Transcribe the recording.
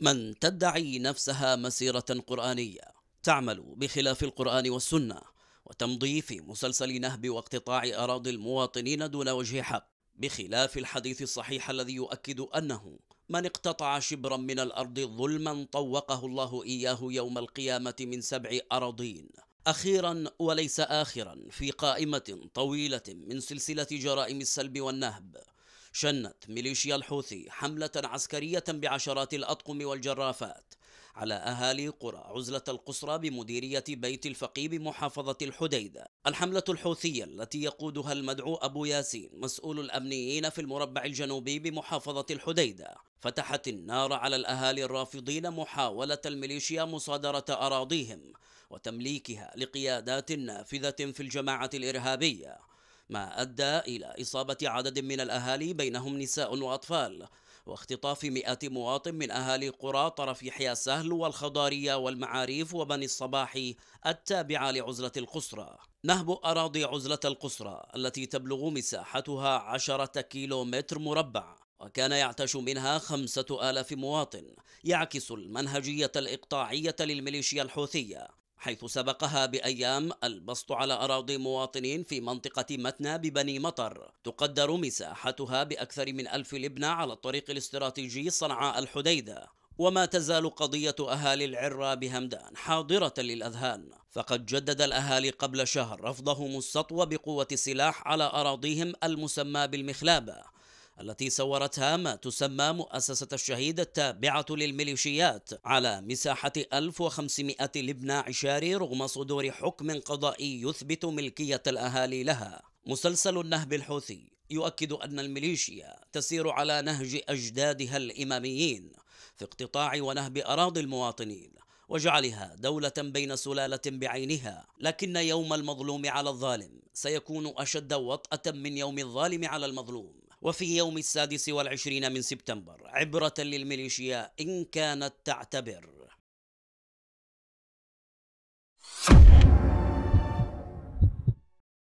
من تدعي نفسها مسيرة قرآنية تعمل بخلاف القرآن والسنة وتمضي في مسلسل نهب واقتطاع أراضي المواطنين دون وجه حق بخلاف الحديث الصحيح الذي يؤكد أنه من اقتطع شبرا من الأرض ظلما طوقه الله إياه يوم القيامة من سبع أراضين أخيرا وليس آخرا في قائمة طويلة من سلسلة جرائم السلب والنهب شنت ميليشيا الحوثي حملة عسكرية بعشرات الأطقم والجرافات على أهالي قرى عزلة القصرى بمديرية بيت الفقي بمحافظة الحديدة الحملة الحوثية التي يقودها المدعو أبو ياسين مسؤول الأمنيين في المربع الجنوبي بمحافظة الحديدة فتحت النار على الأهالي الرافضين محاولة الميليشيا مصادرة أراضيهم وتمليكها لقيادات نافذة في الجماعة الإرهابية ما أدى إلى إصابة عدد من الأهالي بينهم نساء وأطفال واختطاف مئات مواطن من أهالي قرى طرف يحيى سهل والخضارية والمعاريف وبني الصباح التابعة لعزلة القصرى نهب أراضي عزلة القصرى التي تبلغ مساحتها عشرة كيلو متر مربع وكان يعتش منها خمسة آلاف مواطن يعكس المنهجية الإقطاعية للميليشيا الحوثية حيث سبقها بأيام البسط على أراضي مواطنين في منطقة متنى ببني مطر تقدر مساحتها بأكثر من ألف لبنة على الطريق الاستراتيجي صنعاء الحديدة وما تزال قضية أهالي العرة بهمدان حاضرة للأذهان فقد جدد الأهالي قبل شهر رفضهم السطو بقوة السلاح على أراضيهم المسمى بالمخلابة التي صورتها ما تسمى مؤسسة الشهيد التابعة للميليشيات على مساحة 1500 لبنى عشاري رغم صدور حكم قضائي يثبت ملكية الأهالي لها مسلسل النهب الحوثي يؤكد أن الميليشيا تسير على نهج أجدادها الإماميين في اقتطاع ونهب أراضي المواطنين وجعلها دولة بين سلالة بعينها لكن يوم المظلوم على الظالم سيكون أشد وطأة من يوم الظالم على المظلوم وفي يوم السادس والعشرين من سبتمبر عبرة للميليشيا إن كانت تعتبر